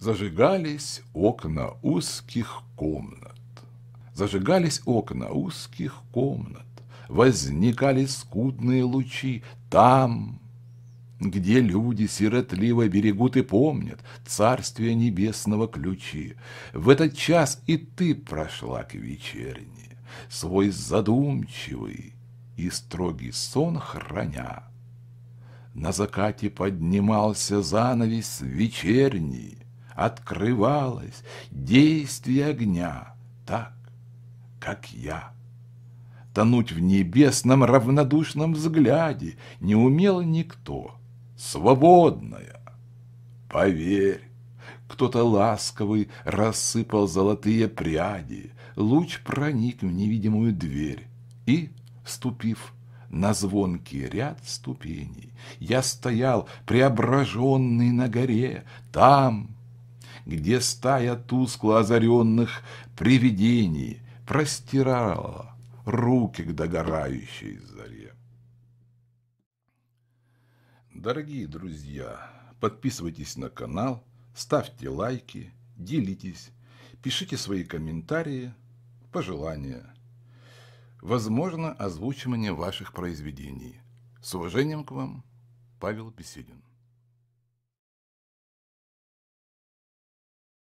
Зажигались окна узких комнат. Зажигались окна узких комнат. Возникали скудные лучи там, где люди сиротливо берегут и помнят царствие небесного ключи. В этот час и ты прошла к вечерне, свой задумчивый и строгий сон храня. На закате поднимался занавес вечерний, открывалось действие огня, так, как я. Тонуть в небесном равнодушном взгляде не умел никто. Свободная, поверь. Кто-то ласковый рассыпал золотые пряди, луч проник в невидимую дверь, и, ступив на звонкий ряд ступеней, я стоял преображенный на горе, там, где стая тускло озаренных привидений простирала руки к догорающей заре. Дорогие друзья, подписывайтесь на канал, ставьте лайки, делитесь, пишите свои комментарии, пожелания. Возможно, озвучивание ваших произведений. С уважением к вам, Павел Беседин.